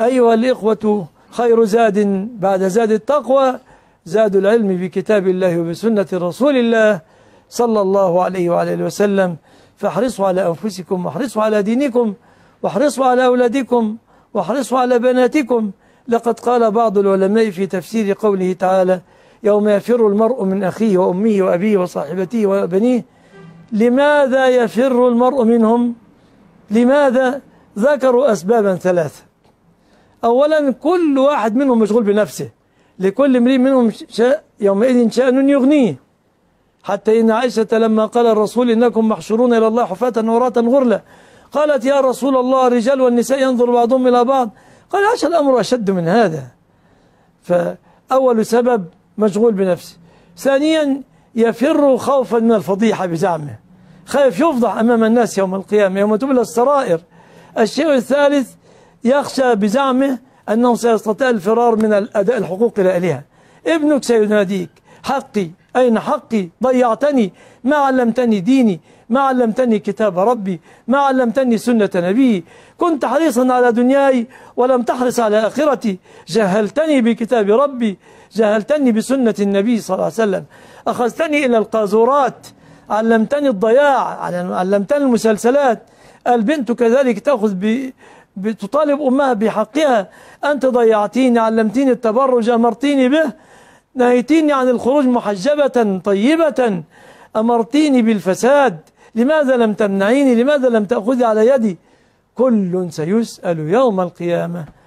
أيها الإخوة خير زاد بعد زاد التقوى زاد العلم بكتاب الله وبسنة رسول الله صلى الله عليه وعلى اله وسلم فاحرصوا على أنفسكم واحرصوا على دينكم واحرصوا على أولادكم واحرصوا على بناتكم لقد قال بعض العلماء في تفسير قوله تعالى يوم يفر المرء من أخيه وأمه وأبيه وصاحبته وبنيه لماذا يفر المرء منهم لماذا ذكروا أسبابا ثلاثة أولا كل واحد منهم مشغول بنفسه لكل امرئ منهم شاء يومئذ شأن يغنيه حتى إن عائشة لما قال الرسول إنكم محشورون إلى الله حفاة عراة غرلا قالت يا رسول الله الرجال والنساء ينظر بعضهم إلى بعض قال عاش الأمر أشد من هذا فأول سبب مشغول بنفسه ثانيا يفر خوفا من الفضيحة بزعمه خايف يفضح أمام الناس يوم القيامة يوم تبلى السرائر الشيء الثالث يخشى بزعمه أنه سيستطيع الفرار من أداء الحقوق لاهلها ابنك سيناديك حقي أين حقي ضيعتني ما علمتني ديني ما علمتني كتاب ربي ما علمتني سنة نبي كنت حريصا على دنياي ولم تحرص على آخرتي جهلتني بكتاب ربي جهلتني بسنة النبي صلى الله عليه وسلم أخذتني إلى القاذورات علمتني الضياع علمتني المسلسلات البنت كذلك تأخذ ب... بتطالب أمها بحقها أنت ضيعتيني علمتيني التبرج أمرتيني به نهيتيني عن الخروج محجبة طيبة أمرتيني بالفساد لماذا لم تمنعيني لماذا لم تأخذي على يدي كل سيسأل يوم القيامة